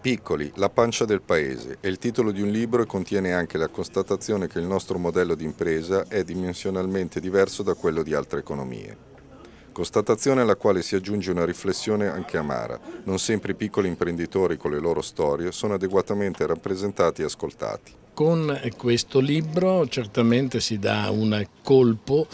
Piccoli, la pancia del paese è il titolo di un libro e contiene anche la constatazione che il nostro modello di impresa è dimensionalmente diverso da quello di altre economie. Constatazione alla quale si aggiunge una riflessione anche amara. Non sempre i piccoli imprenditori con le loro storie sono adeguatamente rappresentati e ascoltati. Con questo libro certamente si dà un colpo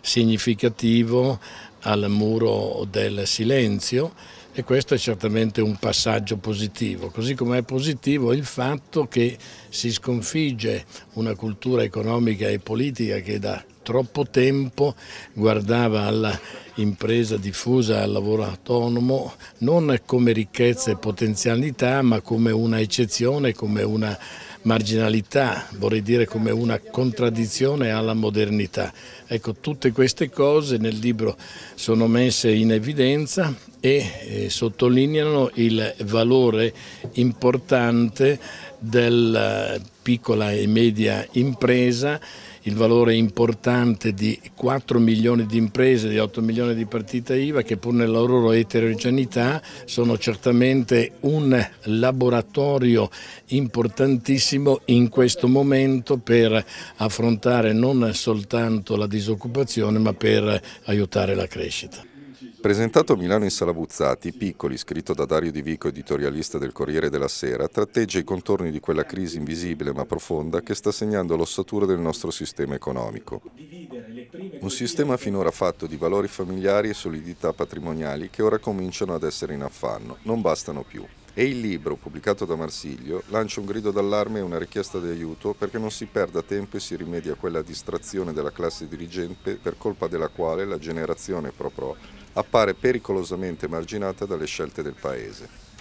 significativo al muro del silenzio e questo è certamente un passaggio positivo, così come è positivo il fatto che si sconfigge una cultura economica e politica che da troppo tempo guardava all'impresa diffusa, al lavoro autonomo, non come ricchezza e potenzialità, ma come una eccezione, come una marginalità, vorrei dire come una contraddizione alla modernità. Ecco, tutte queste cose nel libro sono messe in evidenza e eh, sottolineano il valore importante della eh, piccola e media impresa il valore importante di 4 milioni di imprese, di 8 milioni di partite IVA che pur nella loro eterogeneità sono certamente un laboratorio importantissimo benissimo in questo momento per affrontare non soltanto la disoccupazione ma per aiutare la crescita. Presentato a Milano in Salabuzzati, Piccoli, scritto da Dario Di Vico, editorialista del Corriere della Sera, tratteggia i contorni di quella crisi invisibile ma profonda che sta segnando l'ossatura del nostro sistema economico. Un sistema finora fatto di valori familiari e solidità patrimoniali che ora cominciano ad essere in affanno, non bastano più. E il libro, pubblicato da Marsiglio, lancia un grido d'allarme e una richiesta di aiuto perché non si perda tempo e si rimedia a quella distrazione della classe dirigente per colpa della quale la generazione pro-pro appare pericolosamente marginata dalle scelte del Paese.